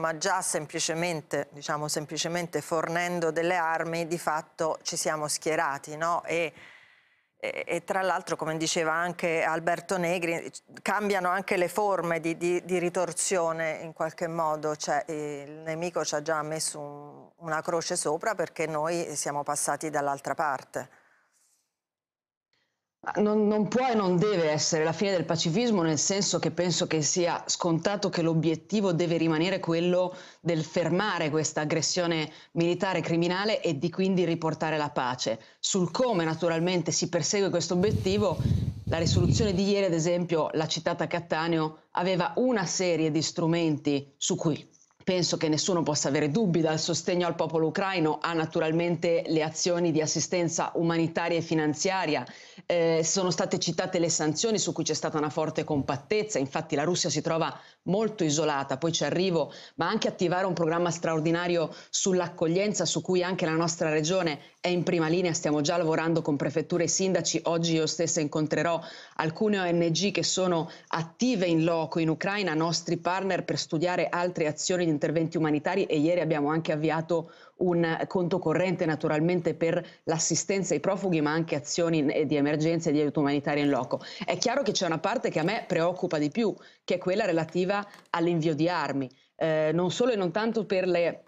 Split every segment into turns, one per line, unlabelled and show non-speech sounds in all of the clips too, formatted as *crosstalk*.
ma già semplicemente, diciamo semplicemente fornendo delle armi di fatto ci siamo schierati no? e, e, e, tra l'altro come diceva anche Alberto Negri cambiano anche le forme di, di, di ritorsione in qualche modo cioè, il nemico ci ha già messo un, una croce sopra perché noi siamo passati dall'altra parte.
Non, non, può e non deve essere la fine del pacifismo, nel senso che penso che sia scontato che l'obiettivo deve rimanere quello del fermare questa aggressione militare criminale e di quindi riportare la pace. Sul come naturalmente si persegue questo obiettivo, la risoluzione di ieri, ad esempio, la citata Cattaneo, aveva una serie di strumenti su cui Penso che nessuno possa avere dubbi dal sostegno al popolo ucraino a naturalmente le azioni di assistenza umanitaria e finanziaria. Eh, sono state citate le sanzioni su cui c'è stata una forte compattezza, infatti la Russia si trova molto isolata, poi ci arrivo, ma anche attivare un programma straordinario sull'accoglienza su cui anche la nostra regione è in prima linea, stiamo già lavorando con prefetture e sindaci, oggi io stessa incontrerò alcune ONG che sono attive in loco in Ucraina, nostri partner per studiare altre azioni di interventi umanitari e ieri abbiamo anche avviato un conto corrente naturalmente per l'assistenza ai profughi ma anche azioni di emergenza e di aiuto umanitario in loco. È chiaro che c'è una parte che a me preoccupa di più, che è quella relativa all'invio di armi, eh, non solo e non tanto per le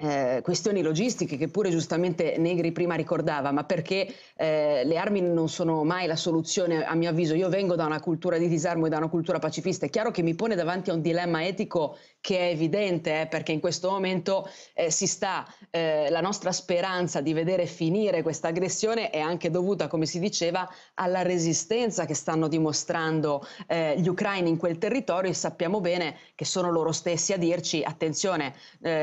eh, questioni logistiche che pure giustamente Negri prima ricordava, ma perché eh, le armi non sono mai la soluzione a mio avviso. Io vengo da una cultura di disarmo e da una cultura pacifista. È chiaro che mi pone davanti a un dilemma etico che è evidente, eh, perché in questo momento eh, si sta, eh, la nostra speranza di vedere finire questa aggressione è anche dovuta, come si diceva, alla resistenza che stanno dimostrando eh, gli ucraini in quel territorio e sappiamo bene che sono loro stessi a dirci attenzione,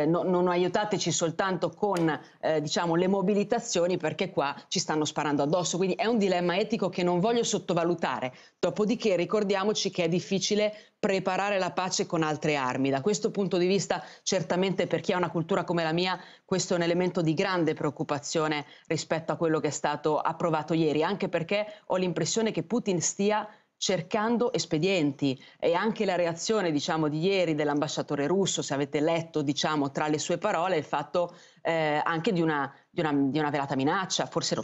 no, non aiutate aiutateci soltanto con eh, diciamo, le mobilitazioni perché qua ci stanno sparando addosso. Quindi è un dilemma etico che non voglio sottovalutare. Dopodiché ricordiamoci che è difficile preparare la pace con altre armi. Da questo punto di vista, certamente per chi ha una cultura come la mia, questo è un elemento di grande preoccupazione rispetto a quello che è stato approvato ieri, anche perché ho l'impressione che Putin stia cercando espedienti e anche la reazione diciamo, di ieri dell'ambasciatore russo, se avete letto diciamo, tra le sue parole, il fatto eh, anche di una, di, una, di una velata minaccia, forse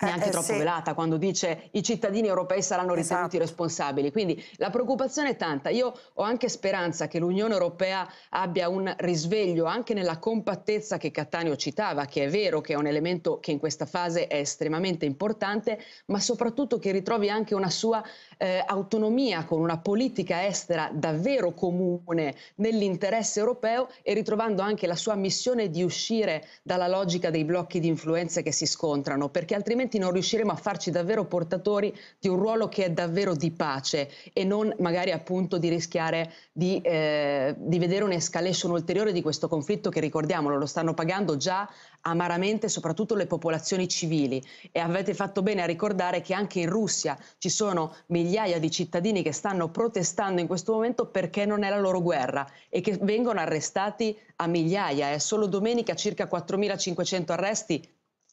eh, neanche eh, troppo sì. velata quando dice i cittadini europei saranno ritenuti esatto. responsabili. Quindi la preoccupazione è tanta. Io ho anche speranza che l'Unione Europea abbia un risveglio anche nella compattezza che Cattaneo citava, che è vero che è un elemento che in questa fase è estremamente importante, ma soprattutto che ritrovi anche una sua eh, autonomia con una politica estera davvero comune nell'interesse europeo e ritrovando anche la sua missione di uscire dalla logica dei blocchi di influenze che si scontrano, perché altrimenti altrimenti non riusciremo a farci davvero portatori di un ruolo che è davvero di pace e non magari appunto di rischiare di, eh, di vedere un'escalation ulteriore di questo conflitto che ricordiamolo lo stanno pagando già amaramente soprattutto le popolazioni civili e avete fatto bene a ricordare che anche in Russia ci sono migliaia di cittadini che stanno protestando in questo momento perché non è la loro guerra e che vengono arrestati a migliaia. È solo domenica circa 4.500 arresti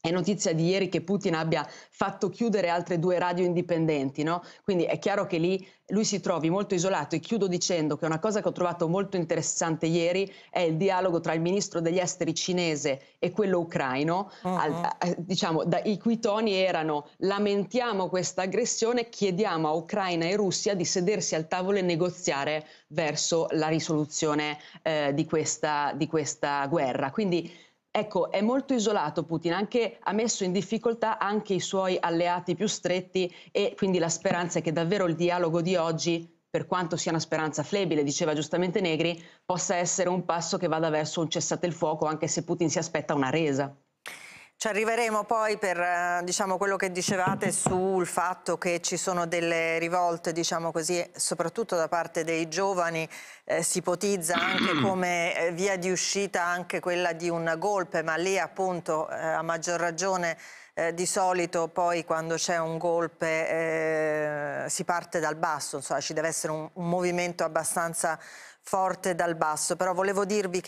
è notizia di ieri che Putin abbia fatto chiudere altre due radio indipendenti, no? Quindi è chiaro che lì lui si trovi molto isolato e chiudo dicendo che una cosa che ho trovato molto interessante ieri è il dialogo tra il ministro degli esteri cinese e quello ucraino, uh ah, -huh. al, ah. Eh, diciamo, da, i cui toni erano lamentiamo questa aggressione, chiediamo a Ucraina e Russia di sedersi al tavolo e negoziare verso la risoluzione eh, di, questa, di questa guerra. Quindi Ecco, è molto isolato Putin, anche, ha messo in difficoltà anche i suoi alleati più stretti e quindi la speranza è che davvero il dialogo di oggi, per quanto sia una speranza flebile, diceva giustamente Negri, possa essere un passo che vada verso un cessate il fuoco, anche se Putin si aspetta una resa.
Ci arriveremo poi per eh, diciamo, quello che dicevate sul fatto che ci sono delle rivolte, diciamo così, soprattutto da parte dei giovani, eh, si ipotizza anche *clears throat* come eh, via di uscita anche quella di un golpe, ma lì appunto eh, a maggior ragione eh, di solito poi quando c'è un golpe eh, si parte dal basso, insomma, ci deve essere un, un movimento abbastanza forte dal basso, però volevo dirvi che